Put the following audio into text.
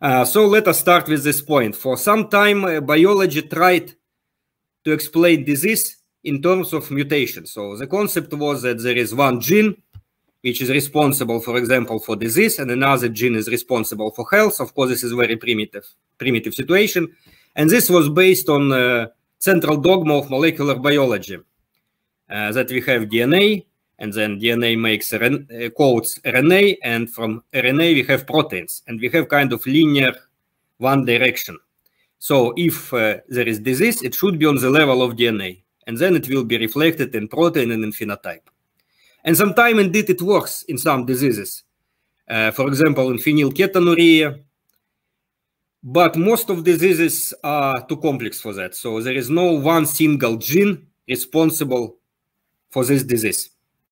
Uh, so let us start with this point. For some time, uh, biology tried to explain disease in terms of mutation. So the concept was that there is one gene which is responsible, for example, for disease, and another gene is responsible for health. Of course, this is very primitive, primitive situation. And this was based on uh, central dogma of molecular biology, uh, that we have DNA, and then DNA makes uh, quotes codes RNA, and from RNA we have proteins, and we have kind of linear one direction. So if uh, there is disease, it should be on the level of DNA, and then it will be reflected in protein and in phenotype. And sometimes indeed it works in some diseases, uh, for example, in phenylketonuria. But most of diseases are too complex for that. So there is no one single gene responsible for this disease.